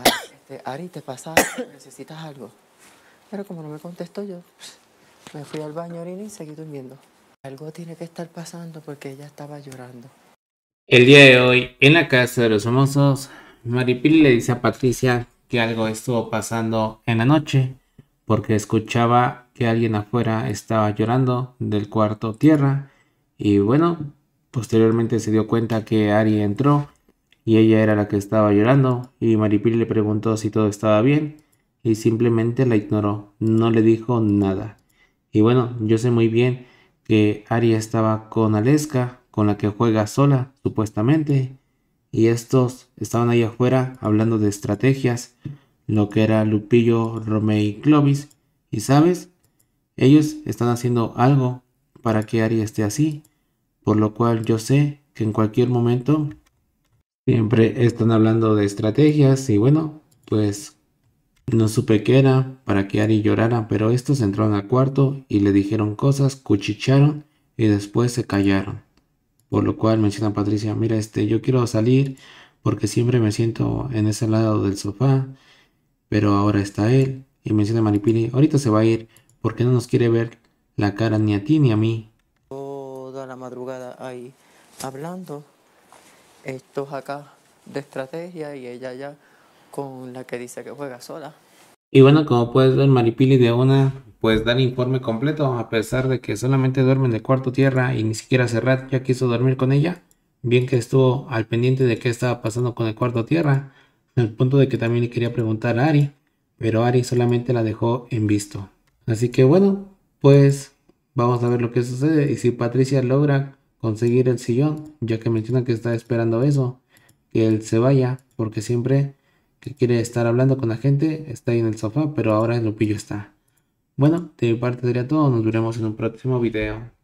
este, Ari, ¿te pasa ¿Necesitas algo? Pero como no me contestó yo, me fui al baño, y seguí durmiendo. Algo tiene que estar pasando porque ella estaba llorando. El día de hoy, en la casa de los famosos, Maripil le dice a Patricia que algo estuvo pasando en la noche porque escuchaba que alguien afuera estaba llorando del cuarto tierra y bueno, posteriormente se dio cuenta que Ari entró y ella era la que estaba llorando y Maripil le preguntó si todo estaba bien y simplemente la ignoró, no le dijo nada. Y bueno, yo sé muy bien que Aria estaba con Aleska, con la que juega sola, supuestamente, y estos estaban ahí afuera hablando de estrategias, lo que era Lupillo, Romeo y Clovis, y sabes, ellos están haciendo algo para que Aria esté así, por lo cual yo sé que en cualquier momento Siempre están hablando de estrategias y bueno, pues no supe qué era para que Ari llorara, pero estos entraron al cuarto y le dijeron cosas, cuchicharon y después se callaron. Por lo cual menciona Patricia, mira, este, yo quiero salir porque siempre me siento en ese lado del sofá, pero ahora está él. Y menciona Maripili, ahorita se va a ir porque no nos quiere ver la cara ni a ti ni a mí. Toda la madrugada ahí hablando estos acá de estrategia y ella ya con la que dice que juega sola. Y bueno, como puedes ver, Maripili de una pues da el informe completo, a pesar de que solamente duerme en cuarto tierra y ni siquiera Serrat ya quiso dormir con ella, bien que estuvo al pendiente de qué estaba pasando con el cuarto tierra, al punto de que también le quería preguntar a Ari, pero Ari solamente la dejó en visto. Así que bueno, pues vamos a ver lo que sucede y si Patricia logra conseguir el sillón, ya que menciona que está esperando eso, que él se vaya, porque siempre que quiere estar hablando con la gente está ahí en el sofá, pero ahora el Lupillo está. Bueno, de mi parte sería todo, nos veremos en un próximo video.